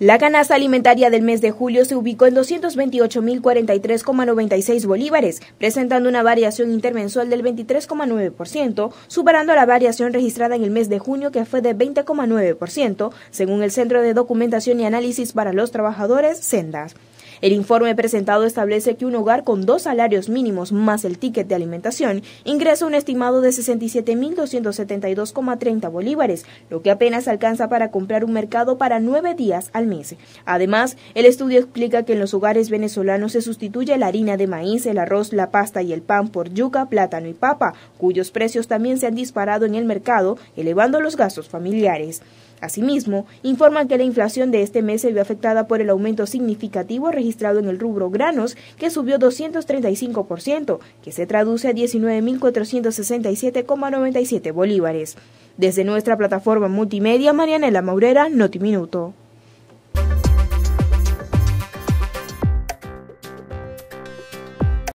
La canasta alimentaria del mes de julio se ubicó en 228.043,96 bolívares, presentando una variación intermensual del 23,9%, superando la variación registrada en el mes de junio que fue de 20,9%, según el Centro de Documentación y Análisis para los Trabajadores, Sendas. El informe presentado establece que un hogar con dos salarios mínimos más el ticket de alimentación ingresa un estimado de 67.272,30 bolívares, lo que apenas alcanza para comprar un mercado para nueve días al mes. Además, el estudio explica que en los hogares venezolanos se sustituye la harina de maíz, el arroz, la pasta y el pan por yuca, plátano y papa, cuyos precios también se han disparado en el mercado, elevando los gastos familiares. Asimismo, informan que la inflación de este mes se vio afectada por el aumento significativo registrado registrado en el rubro granos, que subió 235%, que se traduce a 19.467,97 bolívares. Desde nuestra plataforma multimedia, Marianela Maurera, Notiminuto.